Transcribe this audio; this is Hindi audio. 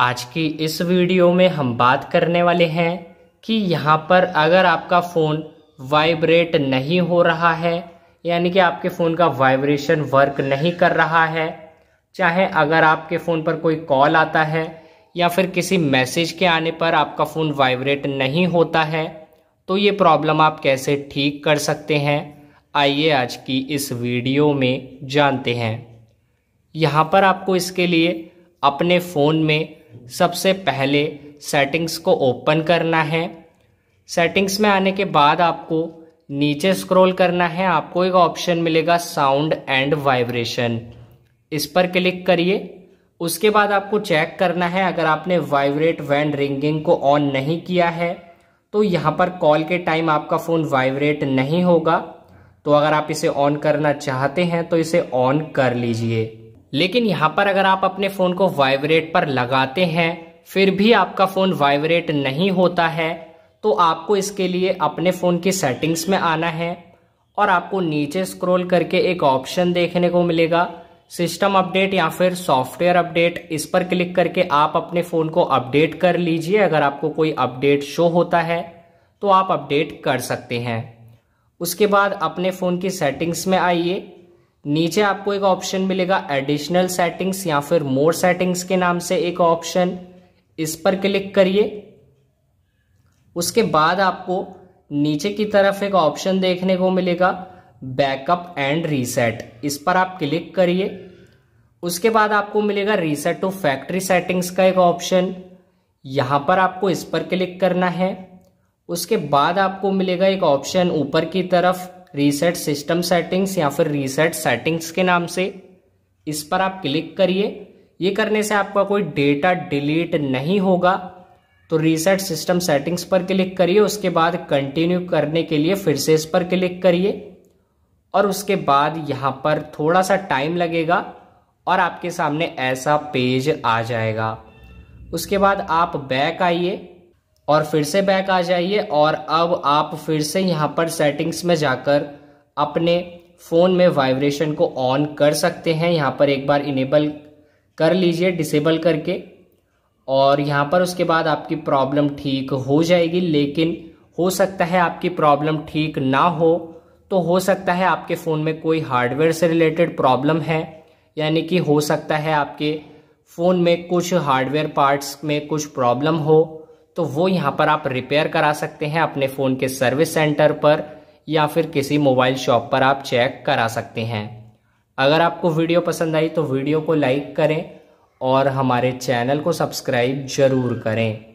आज की इस वीडियो में हम बात करने वाले हैं कि यहाँ पर अगर आपका फ़ोन वाइब्रेट नहीं हो रहा है यानी कि आपके फ़ोन का वाइब्रेशन वर्क नहीं कर रहा है चाहे अगर आपके फ़ोन पर कोई कॉल आता है या फिर किसी मैसेज के आने पर आपका फ़ोन वाइब्रेट नहीं होता है तो ये प्रॉब्लम आप कैसे ठीक कर सकते हैं आइए आज की इस वीडियो में जानते हैं यहाँ पर आपको इसके लिए अपने फ़ोन में सबसे पहले सेटिंग्स को ओपन करना है सेटिंग्स में आने के बाद आपको नीचे स्क्रॉल करना है आपको एक ऑप्शन मिलेगा साउंड एंड वाइब्रेशन इस पर क्लिक करिए उसके बाद आपको चेक करना है अगर आपने वाइब्रेट वैन रिंगिंग को ऑन नहीं किया है तो यहाँ पर कॉल के टाइम आपका फ़ोन वाइब्रेट नहीं होगा तो अगर आप इसे ऑन करना चाहते हैं तो इसे ऑन कर लीजिए लेकिन यहाँ पर अगर आप अपने फ़ोन को वाइब्रेट पर लगाते हैं फिर भी आपका फ़ोन वाइब्रेट नहीं होता है तो आपको इसके लिए अपने फ़ोन की सेटिंग्स में आना है और आपको नीचे स्क्रॉल करके एक ऑप्शन देखने को मिलेगा सिस्टम अपडेट या फिर सॉफ्टवेयर अपडेट इस पर क्लिक करके आप अपने फ़ोन को अपडेट कर लीजिए अगर आपको कोई अपडेट शो होता है तो आप अपडेट कर सकते हैं उसके बाद अपने फ़ोन की सेटिंग्स में आइए नीचे आपको एक ऑप्शन मिलेगा एडिशनल सेटिंग्स या फिर मोर सेटिंग्स के नाम से एक ऑप्शन इस पर क्लिक करिए उसके बाद आपको नीचे की तरफ एक ऑप्शन देखने को मिलेगा बैकअप एंड रीसेट इस पर आप क्लिक करिए उसके बाद आपको मिलेगा रीसेट टू फैक्ट्री सेटिंग्स का एक ऑप्शन यहाँ पर आपको इस पर क्लिक करना है उसके बाद आपको मिलेगा एक ऑप्शन ऊपर की तरफ रीसेट सिस्टम सेटिंग्स या फिर रीसेट सेटिंग्स के नाम से इस पर आप क्लिक करिए ये करने से आपका कोई डेटा डिलीट नहीं होगा तो रीसेट सिस्टम सेटिंग्स पर क्लिक करिए उसके बाद कंटिन्यू करने के लिए फिर से इस पर क्लिक करिए और उसके बाद यहाँ पर थोड़ा सा टाइम लगेगा और आपके सामने ऐसा पेज आ जाएगा उसके बाद आप बैक आइए और फिर से बैक आ जाइए और अब आप फिर से यहाँ पर सेटिंग्स में जाकर अपने फ़ोन में वाइब्रेशन को ऑन कर सकते हैं यहाँ पर एक बार इनेबल कर लीजिए डिसेबल करके और यहाँ पर उसके बाद आपकी प्रॉब्लम ठीक हो जाएगी लेकिन हो सकता है आपकी प्रॉब्लम ठीक ना हो तो हो सकता है आपके फ़ोन में कोई हार्डवेयर से रिलेटेड प्रॉब्लम है यानी कि हो सकता है आपके फ़ोन में कुछ हार्डवेयर पार्ट्स में कुछ प्रॉब्लम हो तो वो यहाँ पर आप रिपेयर करा सकते हैं अपने फ़ोन के सर्विस सेंटर पर या फिर किसी मोबाइल शॉप पर आप चेक करा सकते हैं अगर आपको वीडियो पसंद आई तो वीडियो को लाइक करें और हमारे चैनल को सब्सक्राइब ज़रूर करें